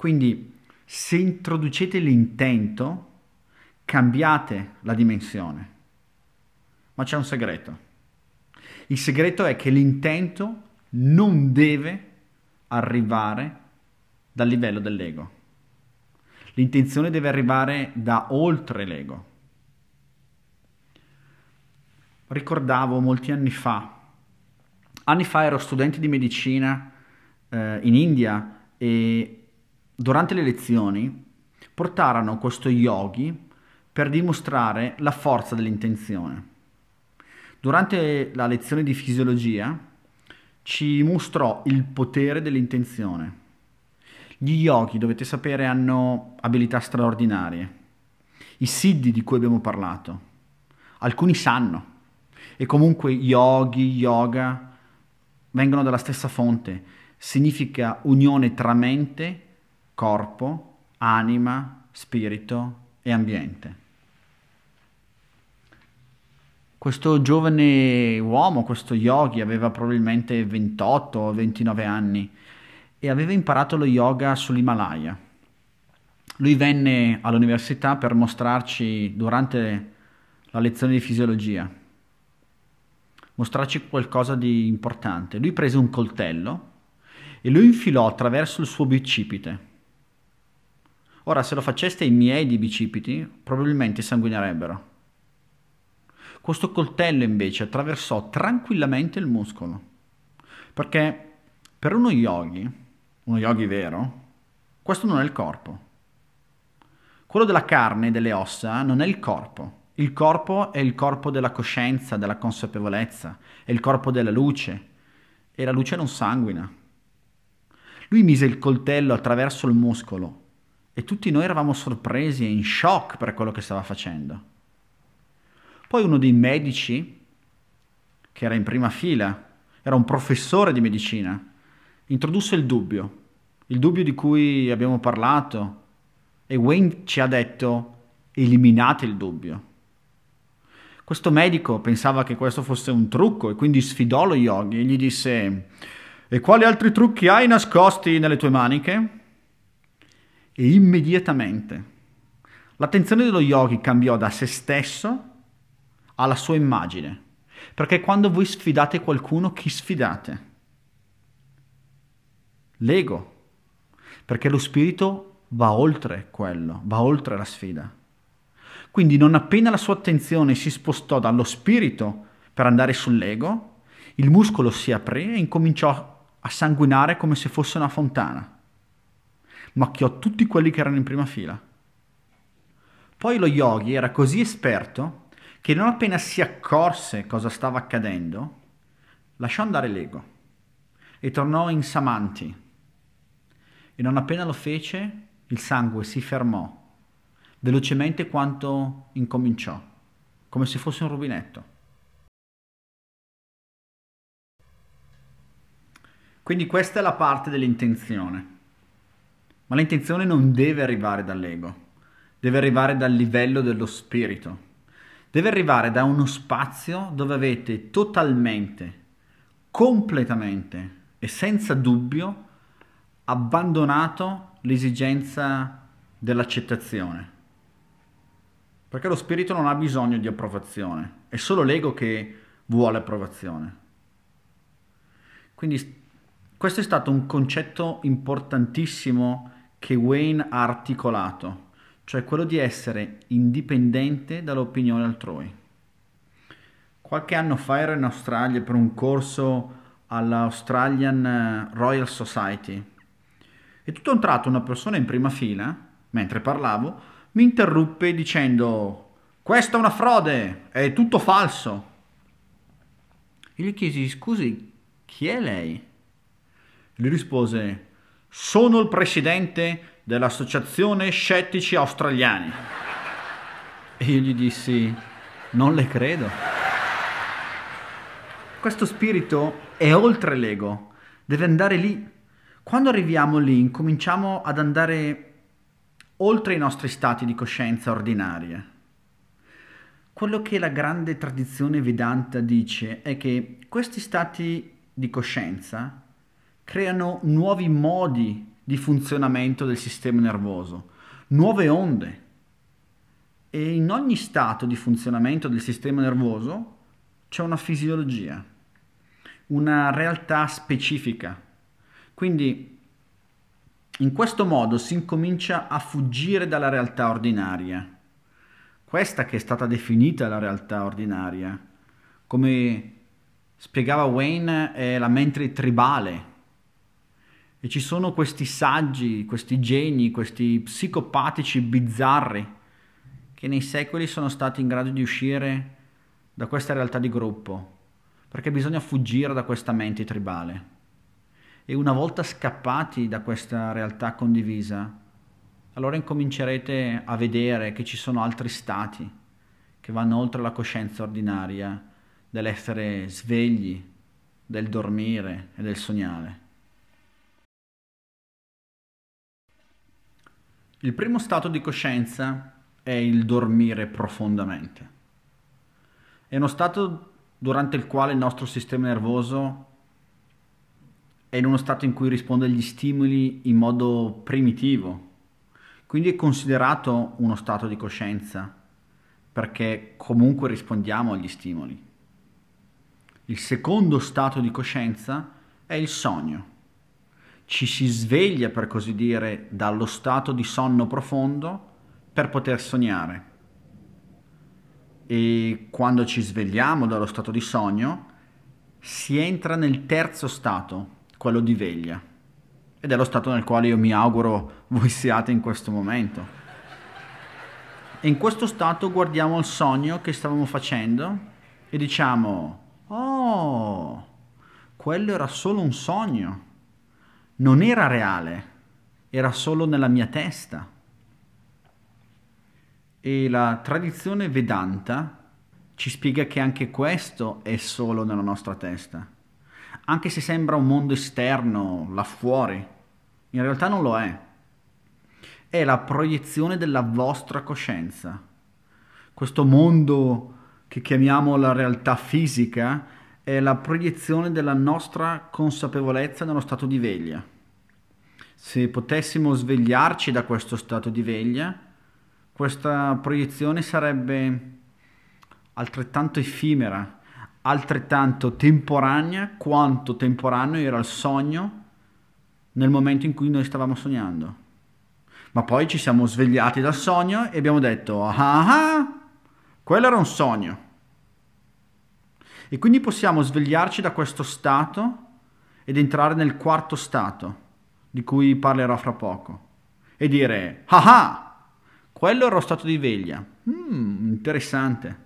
Quindi se introducete l'intento, cambiate la dimensione. Ma c'è un segreto. Il segreto è che l'intento non deve arrivare dal livello dell'ego. L'intenzione deve arrivare da oltre l'ego. Ricordavo molti anni fa, anni fa ero studente di medicina eh, in India e durante le lezioni, portarono questo yogi per dimostrare la forza dell'intenzione. Durante la lezione di fisiologia ci mostrò il potere dell'intenzione. Gli yogi, dovete sapere, hanno abilità straordinarie. I siddhi di cui abbiamo parlato, alcuni sanno, e comunque yogi, yoga, vengono dalla stessa fonte, significa unione tra mente corpo, anima, spirito e ambiente. Questo giovane uomo, questo yogi, aveva probabilmente 28 o 29 anni e aveva imparato lo yoga sull'Himalaya. Lui venne all'università per mostrarci durante la lezione di fisiologia, mostrarci qualcosa di importante. Lui prese un coltello e lo infilò attraverso il suo bicipite Ora, se lo faceste ai miei di bicipiti, probabilmente sanguinerebbero. Questo coltello invece attraversò tranquillamente il muscolo. Perché per uno yogi, uno yogi vero, questo non è il corpo. Quello della carne e delle ossa non è il corpo. Il corpo è il corpo della coscienza, della consapevolezza, è il corpo della luce. E la luce non sanguina. Lui mise il coltello attraverso il muscolo e tutti noi eravamo sorpresi e in shock per quello che stava facendo. Poi uno dei medici, che era in prima fila, era un professore di medicina, introdusse il dubbio, il dubbio di cui abbiamo parlato, e Wayne ci ha detto eliminate il dubbio. Questo medico pensava che questo fosse un trucco e quindi sfidò lo yogi e gli disse e quali altri trucchi hai nascosti nelle tue maniche? e immediatamente. L'attenzione dello yogi cambiò da se stesso alla sua immagine, perché quando voi sfidate qualcuno, chi sfidate? L'ego, perché lo spirito va oltre quello, va oltre la sfida. Quindi non appena la sua attenzione si spostò dallo spirito per andare sull'ego, il muscolo si aprì e incominciò a sanguinare come se fosse una fontana macchiò tutti quelli che erano in prima fila. Poi lo yogi era così esperto che non appena si accorse cosa stava accadendo, lasciò andare l'ego e tornò in Samanti. E non appena lo fece, il sangue si fermò velocemente quanto incominciò, come se fosse un rubinetto. Quindi questa è la parte dell'intenzione. Ma l'intenzione non deve arrivare dall'ego, deve arrivare dal livello dello spirito, deve arrivare da uno spazio dove avete totalmente, completamente e senza dubbio abbandonato l'esigenza dell'accettazione. Perché lo spirito non ha bisogno di approvazione, è solo l'ego che vuole approvazione. Quindi questo è stato un concetto importantissimo che Wayne ha articolato, cioè quello di essere indipendente dall'opinione altrui. Qualche anno fa ero in Australia per un corso all'Australian eh, Royal Society e tutto a un tratto una persona in prima fila, mentre parlavo, mi interruppe dicendo questa è una frode, è tutto falso. E gli chiesi scusi, chi è lei? E lui rispose sono il presidente dell'associazione scettici australiani. E io gli dissi, non le credo. Questo spirito è oltre l'ego, deve andare lì. Quando arriviamo lì, incominciamo ad andare oltre i nostri stati di coscienza ordinarie. Quello che la grande tradizione Vedanta dice è che questi stati di coscienza creano nuovi modi di funzionamento del sistema nervoso, nuove onde. E in ogni stato di funzionamento del sistema nervoso c'è una fisiologia, una realtà specifica. Quindi in questo modo si incomincia a fuggire dalla realtà ordinaria, questa che è stata definita la realtà ordinaria, come spiegava Wayne, è la mente tribale e ci sono questi saggi, questi geni, questi psicopatici bizzarri che nei secoli sono stati in grado di uscire da questa realtà di gruppo, perché bisogna fuggire da questa mente tribale. E una volta scappati da questa realtà condivisa, allora incomincerete a vedere che ci sono altri stati che vanno oltre la coscienza ordinaria dell'essere svegli, del dormire e del sognare. Il primo stato di coscienza è il dormire profondamente. È uno stato durante il quale il nostro sistema nervoso è in uno stato in cui risponde agli stimoli in modo primitivo. Quindi è considerato uno stato di coscienza perché comunque rispondiamo agli stimoli. Il secondo stato di coscienza è il sogno ci si sveglia, per così dire, dallo stato di sonno profondo per poter sognare. E quando ci svegliamo dallo stato di sogno, si entra nel terzo stato, quello di veglia. Ed è lo stato nel quale io mi auguro voi siate in questo momento. E in questo stato guardiamo il sogno che stavamo facendo e diciamo, oh, quello era solo un sogno non era reale, era solo nella mia testa. E la tradizione vedanta ci spiega che anche questo è solo nella nostra testa, anche se sembra un mondo esterno, là fuori, in realtà non lo è. È la proiezione della vostra coscienza. Questo mondo che chiamiamo la realtà fisica è la proiezione della nostra consapevolezza nello stato di veglia. Se potessimo svegliarci da questo stato di veglia, questa proiezione sarebbe altrettanto effimera, altrettanto temporanea quanto temporaneo era il sogno nel momento in cui noi stavamo sognando. Ma poi ci siamo svegliati dal sogno e abbiamo detto, ah, ah, ah quello era un sogno. E quindi possiamo svegliarci da questo stato ed entrare nel quarto stato, di cui parlerò fra poco, e dire, ah ah, quello era lo stato di veglia. Mm, interessante.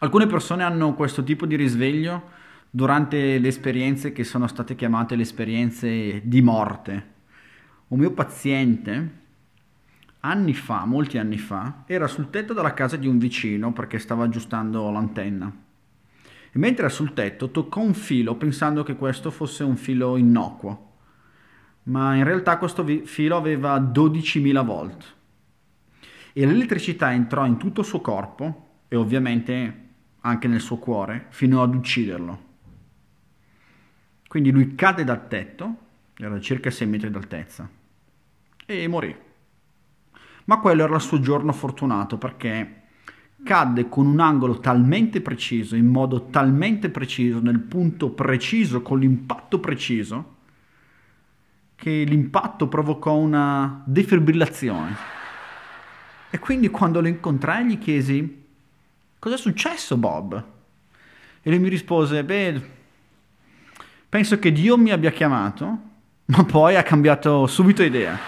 Alcune persone hanno questo tipo di risveglio durante le esperienze che sono state chiamate le esperienze di morte. Un mio paziente anni fa, molti anni fa, era sul tetto della casa di un vicino perché stava aggiustando l'antenna. E mentre era sul tetto toccò un filo pensando che questo fosse un filo innocuo, ma in realtà questo filo aveva 12.000 volt. E l'elettricità entrò in tutto il suo corpo e ovviamente anche nel suo cuore fino ad ucciderlo. Quindi lui cade dal tetto, era circa 6 metri d'altezza, e morì ma quello era il suo giorno fortunato perché cadde con un angolo talmente preciso, in modo talmente preciso, nel punto preciso, con l'impatto preciso, che l'impatto provocò una defibrillazione. E quindi quando lo incontrai gli chiesi, cos'è successo Bob? E lui mi rispose, beh, penso che Dio mi abbia chiamato, ma poi ha cambiato subito idea.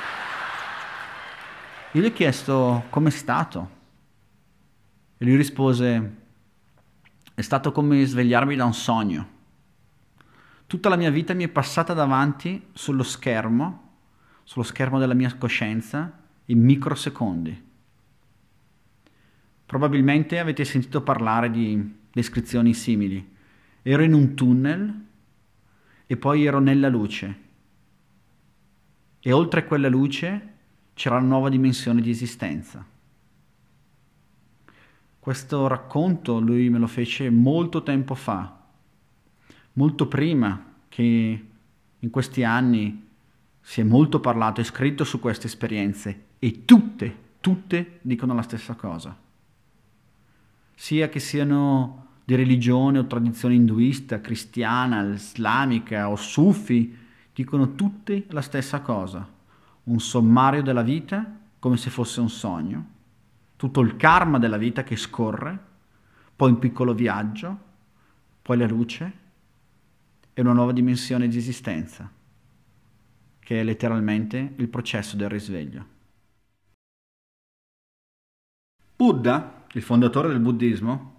Io gli ho chiesto com'è stato. E lui rispose, è stato come svegliarmi da un sogno. Tutta la mia vita mi è passata davanti sullo schermo, sullo schermo della mia coscienza, in microsecondi. Probabilmente avete sentito parlare di descrizioni simili. Ero in un tunnel e poi ero nella luce. E oltre quella luce c'era una nuova dimensione di esistenza. Questo racconto lui me lo fece molto tempo fa, molto prima che in questi anni si è molto parlato e scritto su queste esperienze e tutte, tutte dicono la stessa cosa. Sia che siano di religione o tradizione induista, cristiana, islamica o sufi, dicono tutte la stessa cosa un sommario della vita come se fosse un sogno, tutto il karma della vita che scorre, poi un piccolo viaggio, poi la luce e una nuova dimensione di esistenza, che è letteralmente il processo del risveglio. Buddha, il fondatore del buddismo,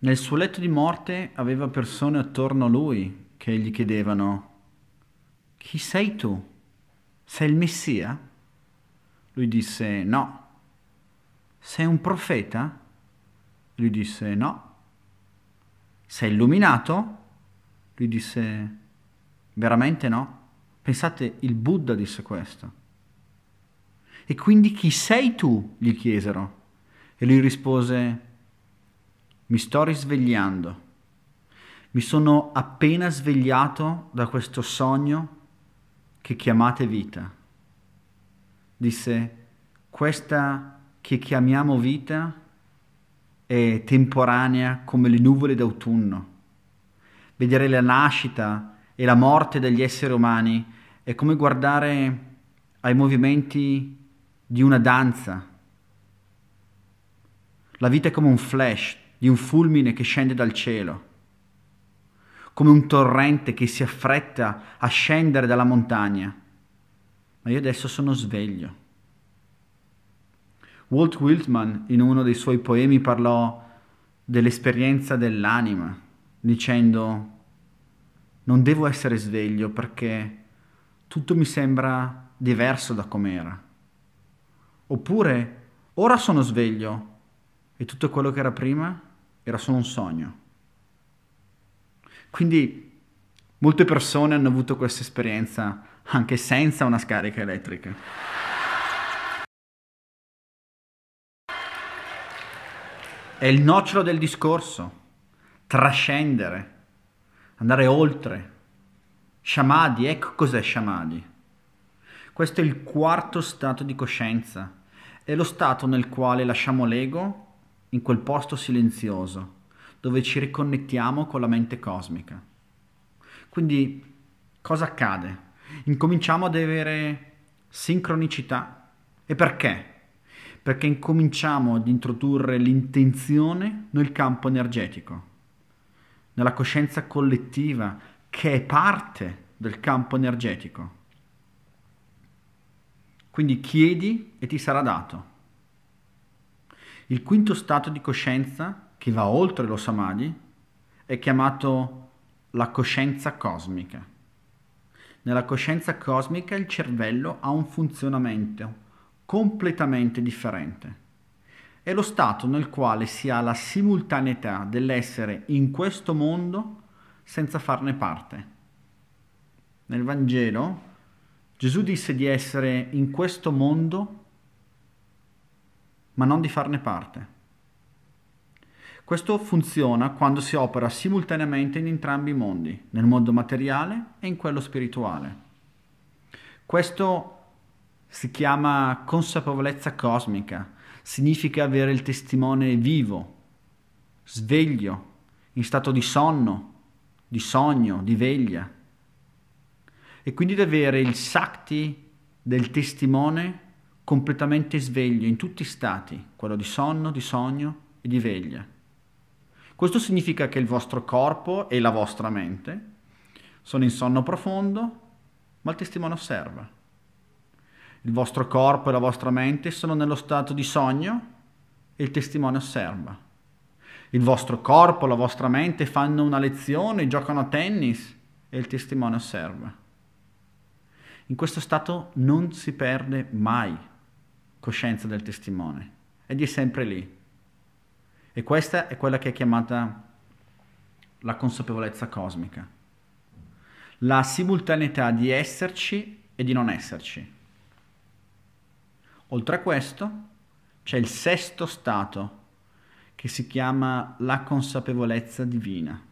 nel suo letto di morte aveva persone attorno a lui che gli chiedevano, chi sei tu? Sei il Messia? Lui disse no. Sei un profeta? Lui disse no. Sei illuminato? Lui disse veramente no. Pensate, il Buddha disse questo. E quindi chi sei tu? gli chiesero. E lui rispose, mi sto risvegliando. Mi sono appena svegliato da questo sogno che chiamate vita. Disse, questa che chiamiamo vita è temporanea come le nuvole d'autunno. Vedere la nascita e la morte degli esseri umani è come guardare ai movimenti di una danza. La vita è come un flash di un fulmine che scende dal cielo come un torrente che si affretta a scendere dalla montagna. Ma io adesso sono sveglio. Walt Whitman in uno dei suoi poemi parlò dell'esperienza dell'anima, dicendo non devo essere sveglio perché tutto mi sembra diverso da com'era. Oppure ora sono sveglio e tutto quello che era prima era solo un sogno. Quindi molte persone hanno avuto questa esperienza anche senza una scarica elettrica. È il nocciolo del discorso, trascendere, andare oltre. Shamadi, ecco cos'è Shamadi. Questo è il quarto stato di coscienza, è lo stato nel quale lasciamo l'ego in quel posto silenzioso dove ci riconnettiamo con la mente cosmica. Quindi cosa accade? Incominciamo ad avere sincronicità. E perché? Perché incominciamo ad introdurre l'intenzione nel campo energetico, nella coscienza collettiva che è parte del campo energetico. Quindi chiedi e ti sarà dato. Il quinto stato di coscienza che va oltre lo samadhi, è chiamato la coscienza cosmica. Nella coscienza cosmica il cervello ha un funzionamento completamente differente. È lo stato nel quale si ha la simultaneità dell'essere in questo mondo senza farne parte. Nel Vangelo Gesù disse di essere in questo mondo ma non di farne parte. Questo funziona quando si opera simultaneamente in entrambi i mondi, nel mondo materiale e in quello spirituale. Questo si chiama consapevolezza cosmica, significa avere il testimone vivo, sveglio, in stato di sonno, di sogno, di veglia. E quindi di avere il sakti del testimone completamente sveglio in tutti i stati, quello di sonno, di sogno e di veglia. Questo significa che il vostro corpo e la vostra mente sono in sonno profondo, ma il testimone osserva. Il vostro corpo e la vostra mente sono nello stato di sogno e il testimone osserva. Il vostro corpo, e la vostra mente fanno una lezione, giocano a tennis e il testimone osserva. In questo stato non si perde mai coscienza del testimone ed è sempre lì, e questa è quella che è chiamata la consapevolezza cosmica, la simultaneità di esserci e di non esserci. Oltre a questo c'è il sesto stato che si chiama la consapevolezza divina.